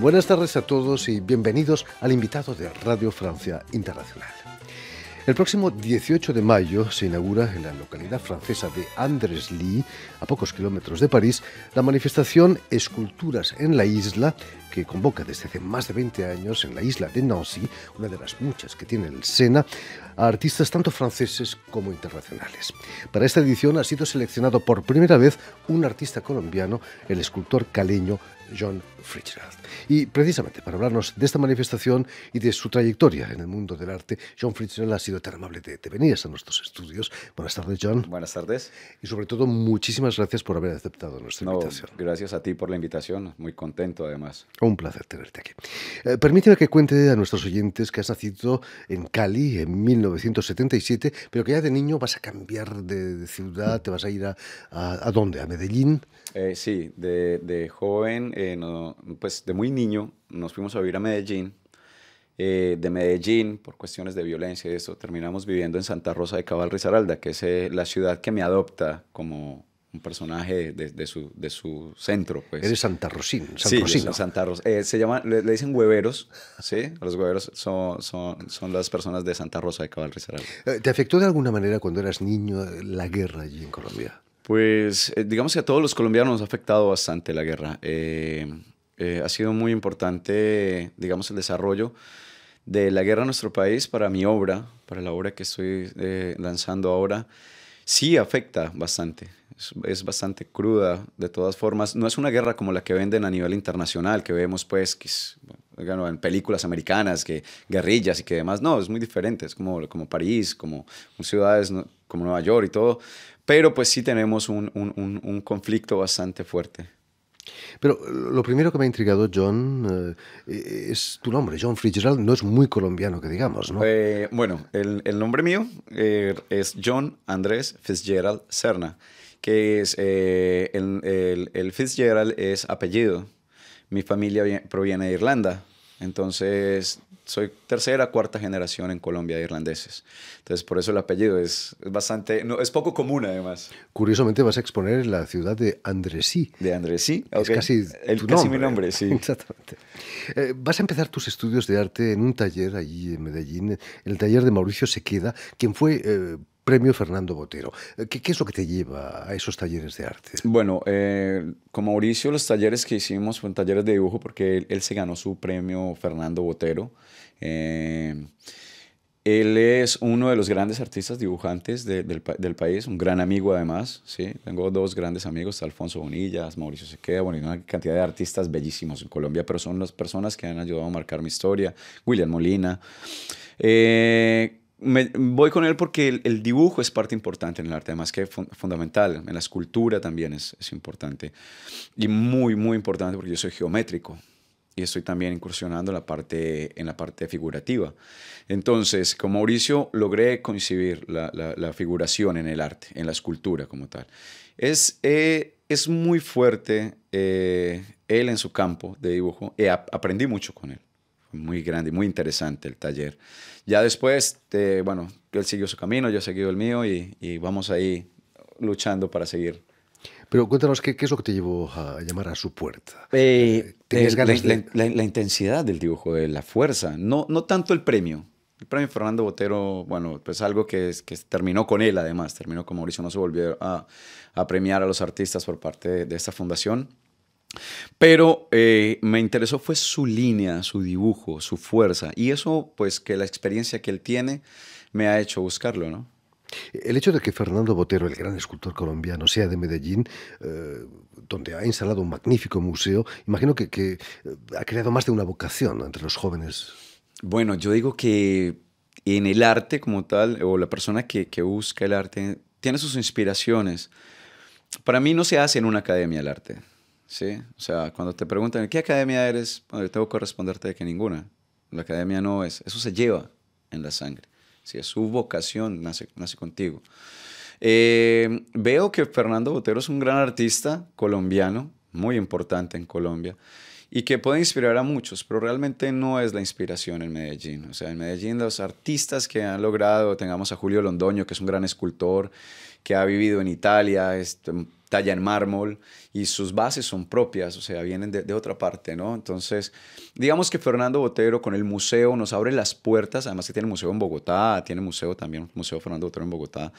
Buenas tardes a todos y bienvenidos al invitado de Radio Francia Internacional. El próximo 18 de mayo se inaugura en la localidad francesa de Andres-Ly, a pocos kilómetros de París, la manifestación Esculturas en la Isla, que convoca desde hace más de 20 años en la isla de Nancy, una de las muchas que tiene el Sena, a artistas tanto franceses como internacionales. Para esta edición ha sido seleccionado por primera vez un artista colombiano, el escultor caleño John Fitzgerald. Y precisamente para hablarnos de esta manifestación y de su trayectoria en el mundo del arte, John Fritz ha sido tan amable de, venir a nuestros estudios. Buenas tardes, John. Buenas tardes. Y sobre todo, muchísimas gracias por haber aceptado nuestra no, invitación. Gracias a ti por la invitación, muy contento además. Un placer tenerte aquí. Eh, permíteme que cuente a nuestros oyentes que has nacido en Cali en 1977, pero que ya de niño vas a cambiar de, ciudad, te vas a ir a, a, a dónde, a Medellín. Eh, sí, de, joven, eh, pues de muy niño nos fuimos a vivir a Medellín. Eh, de Medellín, por cuestiones de violencia y eso, terminamos viviendo en Santa Rosa de Cabal Rizaralda, que es eh, la ciudad que me adopta como un personaje de, su, de su, centro. Pues. Eres Santa Rosín. sí, Santa Rosa. Eh, se llama, le, dicen hueveros, ¿sí? Los hueveros son, son, son, las personas de Santa Rosa de Cabal Rizaralda. ¿Te afectó de alguna manera cuando eras niño la guerra allí en Colombia? Pues digamos que a todos los colombianos nos ha afectado bastante la guerra. Eh, ha sido muy importante, digamos, el desarrollo de la guerra en nuestro país para mi obra, para la obra que estoy eh, lanzando ahora. Sí afecta bastante, es, bastante cruda de todas formas. No es una guerra como la que venden a nivel internacional, que vemos pues que en películas americanas, que guerrillas y que demás. No, es muy diferente, es como, como París, como, ciudades como Nueva York y todo. Pero pues sí tenemos un, un conflicto bastante fuerte. Pero eh, lo primero que me ha intrigado, John, eh, eh, es tu nombre. John Fitzgerald no es muy colombiano, que digamos, ¿no? bueno, el, nombre mío es John Andrés Fitzgerald Serna, que es el Fitzgerald es apellido. Mi familia proviene de Irlanda. Entonces, soy tercera, cuarta generación en Colombia de irlandeses. Entonces, por eso el apellido es, bastante, no, es poco común además. Curiosamente vas a exponer en la ciudad de Andresí. De Andresí, es casi, el, casi mi nombre, sí. Exactamente. Eh, vas a empezar tus estudios de arte en un taller allí en Medellín, el taller de Mauricio Sequeda, quien fue... Eh, Premio Fernando Botero. Eh, ¿Qué, es lo que te lleva a esos talleres de arte? Bueno, eh, con Mauricio los talleres que hicimos fueron talleres de dibujo porque él, se ganó su premio Fernando Botero. Eh, él es uno de los grandes artistas dibujantes del, país, un gran amigo además, ¿sí? Tengo dos grandes amigos, Alfonso Bonillas, Mauricio Sequea, bueno, una cantidad de artistas bellísimos en Colombia, pero son las personas que han ayudado a marcar mi historia, William Molina voy con él porque el, dibujo es parte importante en el arte, además que es fundamental, en la escultura también es, importante. Y muy, muy importante porque yo soy geométrico y estoy también incursionando en la parte, en la parte figurativa. Entonces, con Mauricio logré concebir la, figuración en el arte, en la escultura como tal. Es, eh, es muy fuerte eh, él en su campo de dibujo, y eh, aprendí mucho con él muy grande y muy interesante el taller. Ya después, eh, bueno, él siguió su camino, yo he seguido el mío y, y, vamos ahí luchando para seguir. Pero cuéntanos, ¿qué, es lo que te llevó a llamar a su puerta? Eh, eh, la, intensidad del dibujo, de la fuerza, no, no tanto el premio. El premio Fernando Botero, bueno, pues algo que, que terminó con él además, terminó con Mauricio, no se volvió a, premiar a los artistas por parte de, de esta fundación pero eh, me interesó fue su línea, su dibujo, su fuerza. Y eso, pues, que la experiencia que él tiene me ha hecho buscarlo, ¿no? El hecho de que Fernando Botero, el gran escultor colombiano, sea de Medellín, eh, donde ha instalado un magnífico museo, imagino que, eh, ha creado más de una vocación entre los jóvenes. Bueno, yo digo que en el arte como tal, o la persona que busca el arte, tiene sus inspiraciones. Para mí no se hace en una academia el arte Sí, o sea, cuando te preguntan, ¿qué academia eres? Bueno, yo tengo que responderte que ninguna. La academia no es. Eso se lleva en la sangre. Si es su vocación, nace, nace contigo. Eh, veo que Fernando Botero es un gran artista colombiano, muy importante en Colombia, y que puede inspirar a muchos, pero realmente no es la inspiración en Medellín. O sea, en Medellín los artistas que han logrado, tengamos a Julio Londoño, que es un gran escultor, que ha vivido en Italia, es, talla en mármol y sus bases son propias, o sea, vienen de, otra parte, ¿no? Entonces, digamos que Fernando Botero con el museo nos abre las puertas, además que tiene museo en Bogotá, tiene museo también, Museo Fernando Botero en Bogotá,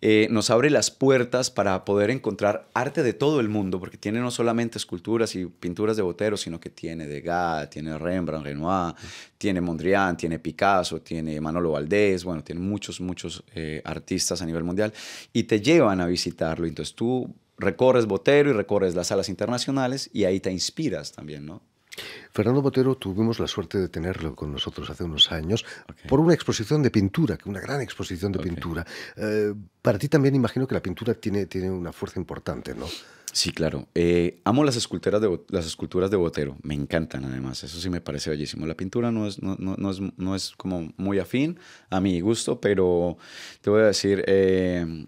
eh, nos abre las puertas para poder encontrar arte de todo el mundo, porque tiene no solamente esculturas y pinturas de Botero, sino que tiene Degas, tiene Rembrandt, Renoir, tiene Mondrian, tiene Picasso, tiene Manolo Valdés, bueno, tiene muchos, muchos eh, artistas a nivel mundial y te llevan a visitarlo, entonces tú recorres Botero y recorres las salas internacionales y ahí te inspiras también, ¿no? Fernando Botero tuvimos la suerte de tenerlo con nosotros hace unos años por una exposición de pintura, una gran exposición de pintura. Eh, para ti también imagino que la pintura tiene, tiene una fuerza importante, ¿no? Sí, claro. Eh, amo las esculturas, de, Botero, me encantan además, eso sí me parece bellísimo. La pintura no es, no, no, es, como muy afín a mi gusto, pero te voy a decir... Eh,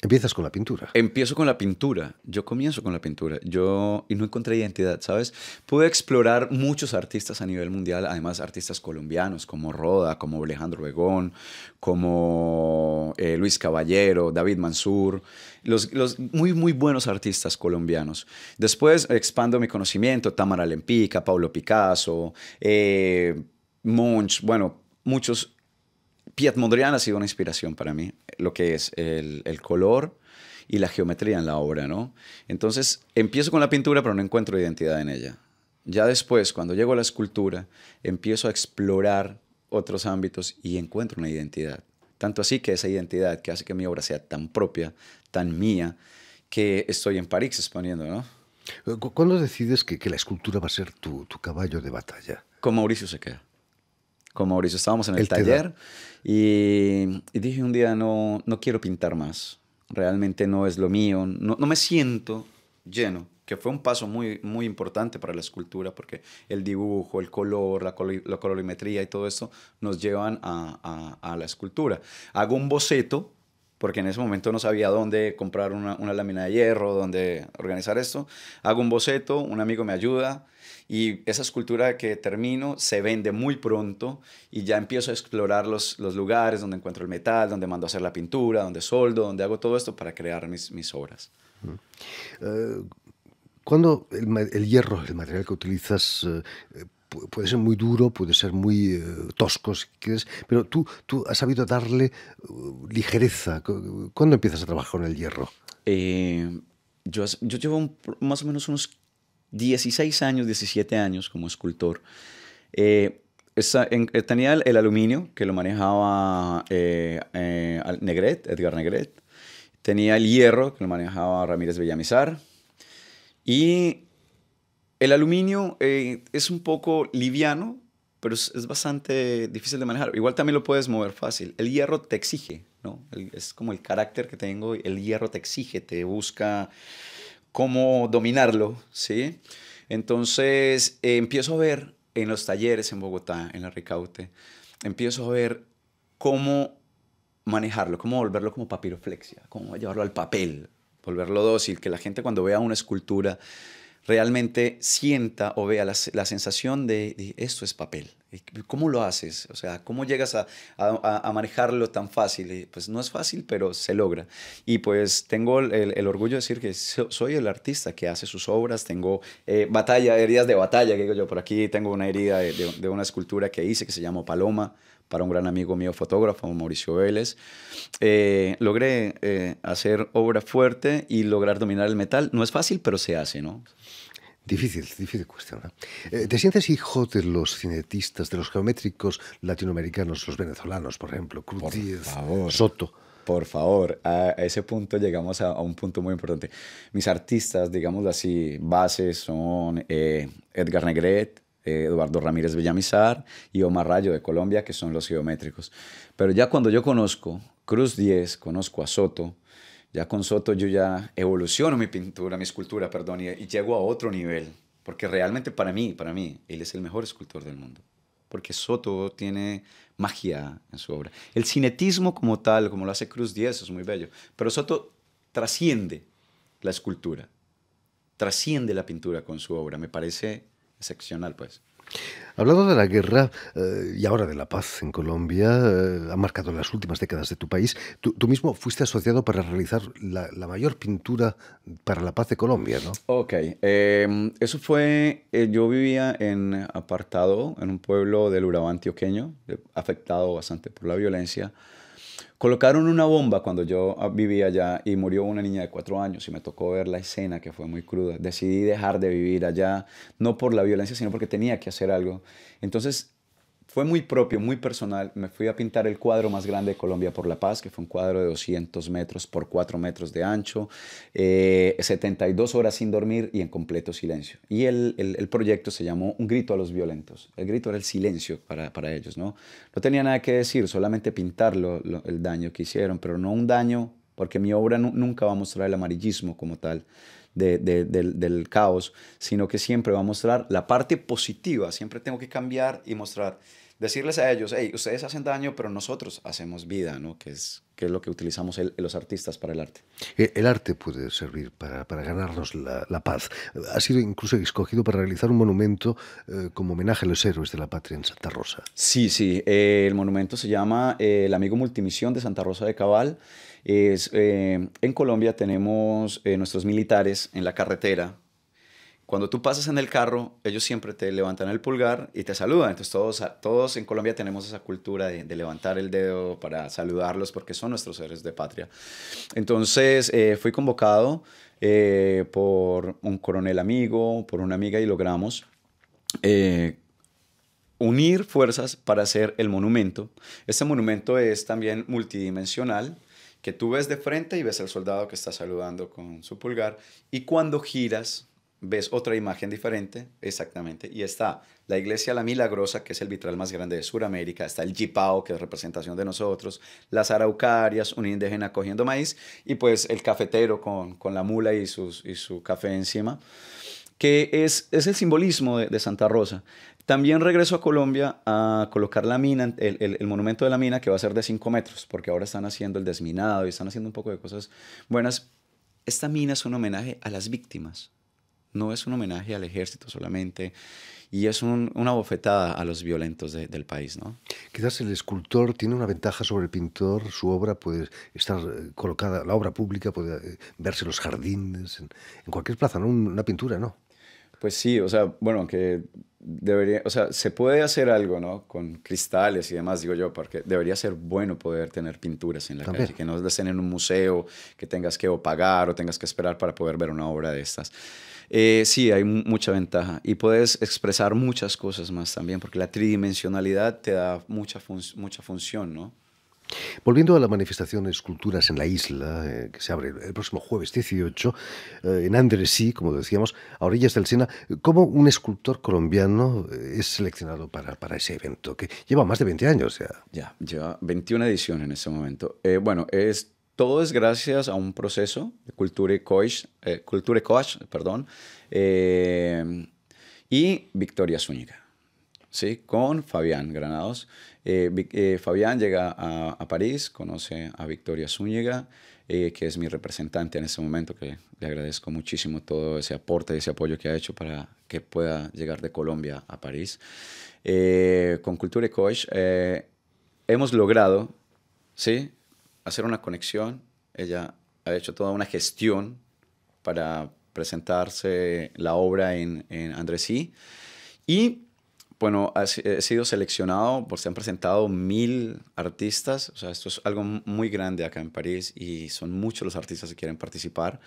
Empiezas con la pintura. Empiezo con la pintura. Yo comienzo con la pintura. Yo y no encontré identidad, ¿sabes? Pude explorar muchos artistas a nivel mundial, además artistas colombianos como Roda, como Alejandro Begón, como eh, Luis Caballero, David Mansur, los, los, muy muy buenos artistas colombianos. Después expando mi conocimiento, Tamara Lempica, Pablo Picasso, eh, Monch, bueno, muchos Piet Mondrian ha sido una inspiración para mí, lo que es el, color y la geometría en la obra, ¿no? Entonces, empiezo con la pintura, pero no encuentro identidad en ella. Ya después, cuando llego a la escultura, empiezo a explorar otros ámbitos y encuentro una identidad. Tanto así que esa identidad que hace que mi obra sea tan propia, tan mía, que estoy en París exponiendo, ¿no? ¿Cuándo decides que, la escultura va a ser tu, caballo de batalla? Con Mauricio queda como Mauricio, estábamos en el, taller y, dije un día, no, no quiero pintar más, realmente no es lo mío, no, no me siento lleno que fue un paso muy, muy importante para la escultura, porque el dibujo, el color, la, colorimetría y todo eso nos llevan a, a, la escultura. Hago un boceto porque en ese momento no sabía dónde comprar una, lámina de hierro, dónde organizar esto. Hago un boceto, un amigo me ayuda y esa escultura que termino se vende muy pronto y ya empiezo a explorar los, lugares donde encuentro el metal, donde mando a hacer la pintura, donde soldo, donde hago todo esto para crear mis, mis obras. Cuando eh, ¿Cuándo el, hierro, el material que utilizas, eh, puede ser muy duro, puede ser muy eh, tosco, si quieres, pero tú, tú has sabido darle uh, ligereza. ¿Cuándo empiezas a trabajar con el hierro? Eh, yo, yo, llevo más o menos unos 16 años, 17 años como escultor. Eh, tenía el, aluminio que lo manejaba Negret, Edgar Negret. Tenía el hierro que lo manejaba Ramírez Bellamizar. Y el aluminio eh, es un poco liviano, pero es, bastante difícil de manejar. Igual también lo puedes mover fácil. El hierro te exige, ¿no? es como el carácter que tengo. El hierro te exige, te busca cómo dominarlo, ¿sí? Entonces eh, empiezo a ver en los talleres en Bogotá, en la Ricaute, empiezo a ver cómo manejarlo, cómo volverlo como papiroflexia, cómo llevarlo al papel, volverlo dócil, que la gente cuando vea una escultura realmente sienta o vea la, sensación de, esto es papel. ¿Cómo lo haces? O sea, ¿cómo llegas a, a, manejarlo tan fácil? Eh, pues no es fácil, pero se logra. Y pues tengo el, orgullo de decir que soy el artista que hace sus obras, tengo eh, batalla, heridas de batalla, digo yo, por aquí tengo una herida de, de una escultura que hice que se llama Paloma, para un gran amigo mío fotógrafo, Mauricio Vélez. Eh, logré eh, hacer obra fuerte y lograr dominar el metal. No es fácil, pero se hace, ¿no? Difícil, difícil cuestión. Eh, ¿Te sientes hijo de los cinetistas, de los geométricos latinoamericanos, los venezolanos, por ejemplo, Cruz por favor. Soto? Por favor, a ese punto llegamos a, a, un punto muy importante. Mis artistas, digamos así, bases son Edgar Negret, eh, Eduardo Ramírez Villamizar y Omar Rayo de Colombia, que son los geométricos. Pero ya cuando yo conozco Cruz 10, conozco a Soto, ya con Soto yo ya evoluciono mi pintura, mi escultura, perdón, y, y, llego a otro nivel, porque realmente para mí, para mí, él es el mejor escultor del mundo, porque Soto tiene magia en su obra. El cinetismo como tal, como lo hace Cruz 10, es muy bello, pero Soto trasciende la escultura, trasciende la pintura con su obra, me parece excepcional, pues. Hablando de la guerra eh, y ahora de la paz en Colombia, eh, ha marcado las últimas décadas de tu país. Tú, mismo fuiste asociado para realizar la, mayor pintura para la paz de Colombia, ¿no? Ok, em, eso fue, eh, yo vivía en apartado, en un pueblo del Urabá antioqueño, afectado bastante por la violencia. Colocaron una bomba cuando yo ah, vivía allá y murió una niña de cuatro años y me tocó ver la escena que fue muy cruda. Decidí dejar de vivir allá, no por la violencia, sino porque tenía que hacer algo. Entonces fue muy propio, muy personal. Me fui a pintar el cuadro más grande de Colombia por la paz, que fue un cuadro de 200 metros por 4 metros de ancho, 72 eh, horas sin dormir y en completo silencio. Y el, el, proyecto se llamó Un grito a los violentos. El grito era el silencio para, para ellos, ¿no? No tenía nada que decir, solamente pintar el daño que hicieron, pero no un daño, porque mi obra nunca va a mostrar el amarillismo como tal. De, del, del, caos, sino que siempre va a mostrar la parte positiva, siempre tengo que cambiar y mostrar decirles a ellos, hey, ustedes hacen daño, pero nosotros hacemos vida, ¿no? Que es, es lo que utilizamos los artistas para el arte. Eh, el arte puede servir para, ganarnos la, paz. Ha sido incluso escogido para realizar un monumento eh, como homenaje a los héroes de la patria en Santa Rosa. Sí, sí. Eh, el monumento se llama El Amigo Multimisión de Santa Rosa de Cabal. Es, en Colombia tenemos nuestros militares en la carretera cuando tú pasas en el carro, ellos siempre te levantan el pulgar y te saludan. Entonces todos, todos en Colombia tenemos esa cultura de, levantar el dedo para saludarlos porque son nuestros seres de patria. Entonces eh, fui convocado eh, por un coronel amigo, por una amiga y logramos... Eh, unir fuerzas para hacer el monumento. Este monumento es también multidimensional, que tú ves de frente y ves al soldado que está saludando con su pulgar, y cuando giras ves otra imagen diferente, exactamente, y está la iglesia La Milagrosa, que es el vitral más grande de Sudamérica, está el Jipao que es representación de nosotros, las araucarias, un indígena cogiendo maíz, y pues el cafetero con, la mula y, sus, su café encima, que es, el simbolismo de, Santa Rosa. También regreso a Colombia a colocar la mina, el, el monumento de la mina, que va a ser de 5 metros, porque ahora están haciendo el desminado y están haciendo un poco de cosas buenas. Esta mina es un homenaje a las víctimas, no es un homenaje al ejército solamente y es una bofetada a los violentos del país. ¿no? Quizás el escultor tiene una ventaja sobre el pintor, su obra puede estar eh, colocada, la obra pública puede eh, verse en los jardines, en, cualquier plaza, ¿no? una pintura, ¿no? Pues sí, o sea, bueno, que debería, o sea, se puede hacer algo, ¿no? Con cristales y demás, digo yo, porque debería ser bueno poder tener pinturas en la calle, que no las en un museo, que tengas que pagar o tengas que esperar para poder ver una obra de estas. Eh, sí, hay mucha ventaja y puedes expresar muchas cosas más también, porque la tridimensionalidad te da mucha, mucha función, ¿no? Volviendo a la manifestación Esculturas en la Isla, eh, que se abre el próximo jueves 18, en eh, en Andresí, como decíamos, a orillas del Sena, ¿cómo un escultor colombiano es seleccionado para, para ese evento? Que lleva más de 20 años ya. Ya, lleva 21 ediciones en ese momento. bueno, es todo es gracias a un proceso de cultura coach, eh, culture coach perdón, eh, y Victoria Zúñiga, ¿sí? con Fabián Granados. Eh, Fabián llega a, París, conoce a Victoria Zúñiga, que es mi representante en ese momento, que le agradezco muchísimo todo ese aporte y ese apoyo que ha hecho para que pueda llegar de Colombia a París. con Culture Coach hemos logrado ¿sí? hacer una conexión. Ella ha hecho toda una gestión para presentarse la obra en, en Andresí. Y bueno, ha sido seleccionado, se han presentado mil artistas, o sea, esto es algo muy grande acá en París y son muchos los artistas que quieren participar.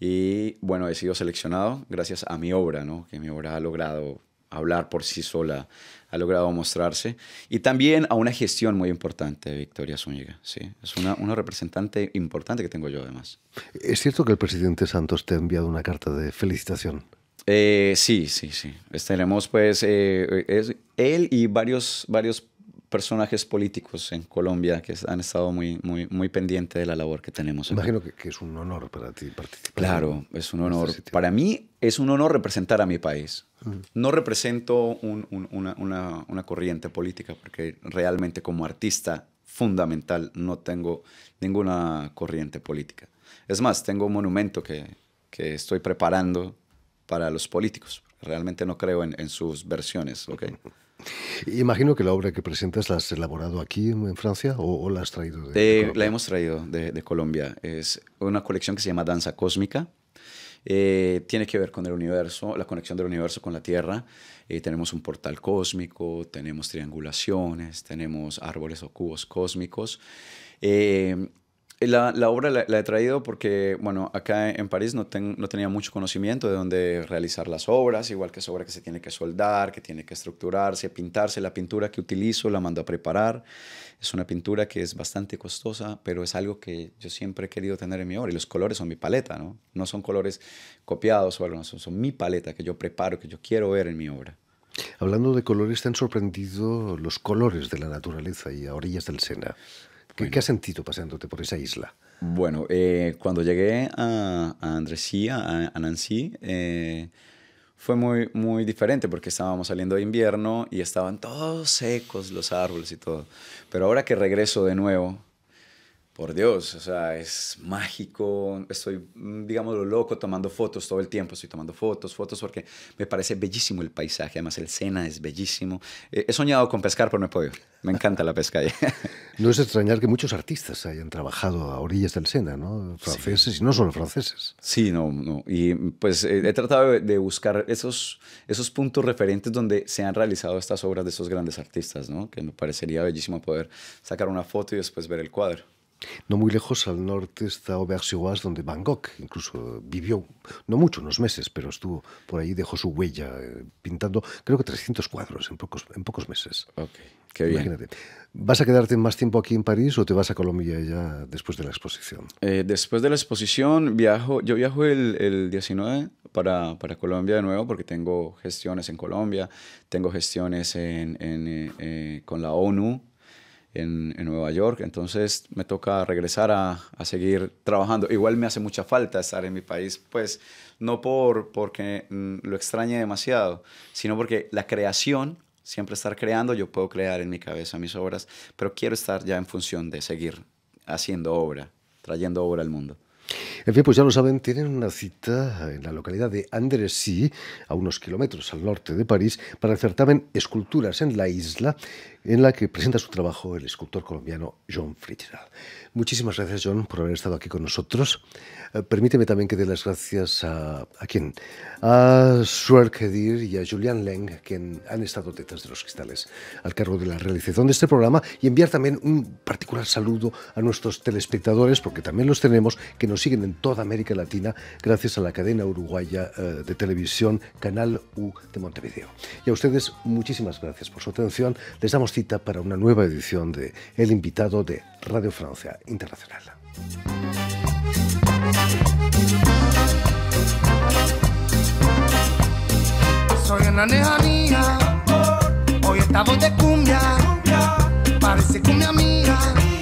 Y bueno, he sido seleccionado gracias a mi obra, ¿no? Que mi obra ha logrado hablar por sí sola, ha logrado mostrarse. Y también a una gestión muy importante de Victoria Zúñiga. ¿sí? Es una, representante importante que tengo yo además. ¿Es cierto que el presidente Santos te ha enviado una carta de felicitación? Eh, sí, sí, sí. Tenemos pues eh, él y varios, varios personajes políticos en Colombia que han estado muy, muy, muy pendientes de la labor que tenemos. Imagino que, es un honor para ti participar. Claro, es un este honor. para mí es un honor representar a mi país. Mm. No represento una, corriente política porque realmente como artista fundamental no tengo ninguna corriente política. Es más, tengo un monumento que, que estoy preparando para los políticos. Realmente no creo en, en sus versiones, ¿ok? Imagino que la obra que presentas la has elaborado aquí en Francia o, la has traído de, eh, La hemos traído de, Colombia. Es una colección que se llama Danza Cósmica. Eh, tiene que ver con el universo, la conexión del universo con la Tierra. Eh, tenemos un portal cósmico, tenemos triangulaciones, tenemos árboles o cubos cósmicos. Eh, la, la, obra la, he traído porque, bueno, acá en París no, ten, no tenía mucho conocimiento de dónde realizar las obras, igual que es obra que se tiene que soldar, que tiene que estructurarse, pintarse. La pintura que utilizo la mando a preparar. Es una pintura que es bastante costosa, pero es algo que yo siempre he querido tener en mi obra. Y los colores son mi paleta, ¿no? No son colores copiados o algo, no, son, son mi paleta que yo preparo, que yo quiero ver en mi obra. Hablando de colores, ¿te han sorprendido los colores de la naturaleza y a orillas del Sena? ¿Qué, has sentido pasándote por esa isla? Bueno, eh, cuando llegué a, a Andresía, a, Nancy, eh, fue muy, muy diferente porque estábamos saliendo de invierno y estaban todos secos los árboles y todo. Pero ahora que regreso de nuevo, por Dios, o sea, es mágico. Estoy, mm, digamos, loco tomando fotos todo el tiempo. Estoy tomando fotos, fotos, porque me parece bellísimo el paisaje. Además, el Sena es bellísimo. Eh, he soñado con pescar, pero no he podido. Me encanta la pesca ahí. no es extrañar que muchos artistas hayan trabajado a orillas del Sena, ¿no? Franceses y no solo franceses. Sí, no, no. Y pues eh, he tratado de buscar esos, esos puntos referentes donde se han realizado estas obras de esos grandes artistas, ¿no? Que me parecería bellísimo poder sacar una foto y después ver el cuadro. No muy lejos al norte está Auvers-sur-Oise, donde Bangkok incluso vivió, no mucho, unos meses, pero estuvo por ahí, dejó su huella eh, pintando, creo que 300 cuadros en pocos, en pocos meses. Ok, qué bien. ¿Vas a quedarte más tiempo aquí en París o te vas a Colombia ya después de la exposición? Eh, después de la exposición viajo, yo viajo el, 19 para, Colombia de nuevo porque tengo gestiones en Colombia, tengo gestiones eh, con la ONU en, Nueva York, entonces me toca regresar a, a, seguir trabajando. Igual me hace mucha falta estar en mi país, pues no por, porque mm, lo extrañe demasiado, sino porque la creación, siempre estar creando, yo puedo crear en mi cabeza mis obras, pero quiero estar ya en función de seguir haciendo obra, trayendo obra al mundo. En fin, pues ya lo saben, tienen una cita en la localidad de Andresy, a unos kilómetros al norte de París, para el certamen Esculturas en la Isla, en la que presenta su trabajo el escultor colombiano John Fitzgerald. Muchísimas gracias, John, por haber estado aquí con nosotros. Eh, permíteme también que dé las gracias a, a A Suer Kedir y a Julian Leng, quien han estado detrás de los cristales al cargo de la realización de este programa, y enviar también un particular saludo a nuestros telespectadores, porque también los tenemos, que nos siguen en toda América Latina gracias a la cadena uruguaya eh, de televisión Canal U de Montevideo. Y a ustedes, muchísimas gracias por su atención. Les damos cita para una nueva edición de El invitado de Radio Francia Internacional. Soy una nejanía, hoy estamos de cumbia, parece cumbia mía.